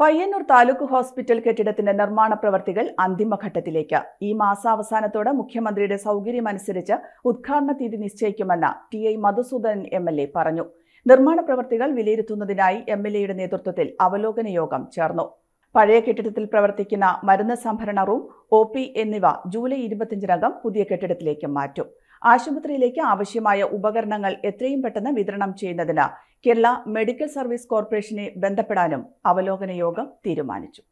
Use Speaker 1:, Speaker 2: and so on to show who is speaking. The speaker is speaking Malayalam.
Speaker 1: പയ്യന്നൂർ താലൂക്ക് ഹോസ്പിറ്റൽ കെട്ടിടത്തിന്റെ നിർമ്മാണ പ്രവർത്തികൾ അന്തിമഘട്ടത്തിലേക്ക് ഈ മാസാവസാനത്തോടെ മുഖ്യമന്ത്രിയുടെ സൗകര്യമനുസരിച്ച് ഉദ്ഘാടന തീയതി നിശ്ചയിക്കുമെന്ന് T I Madhusoodanan M L A പറഞ്ഞു നിർമ്മാണ പ്രവർത്തികൾ വിലയിരുത്തുന്നതിനായി എം എൽ എയുടെ നേതൃത്വത്തിൽ അവലോകന യോഗം ചേർന്നു പഴയ കെട്ടിടത്തിൽ പ്രവർത്തിക്കുന്ന മരുന്ന് സംഭരണ റൂം ഒ പി എന്നിവ ജൂലൈ ഇരുപത്തിയഞ്ചിനകം പുതിയ കെട്ടിടത്തിലേക്ക് മാറ്റും ആശുപത്രിയിലേക്ക് ആവശ്യമായ ഉപകരണങ്ങൾ എത്രയും പെട്ടെന്ന് വിതരണം ചെയ്യുന്നതിന് കേരള മെഡിക്കൽ സർവീസ് കോർപ്പറേഷനെ ബന്ധപ്പെടാനും അവലോകന യോഗം തീരുമാനിച്ചു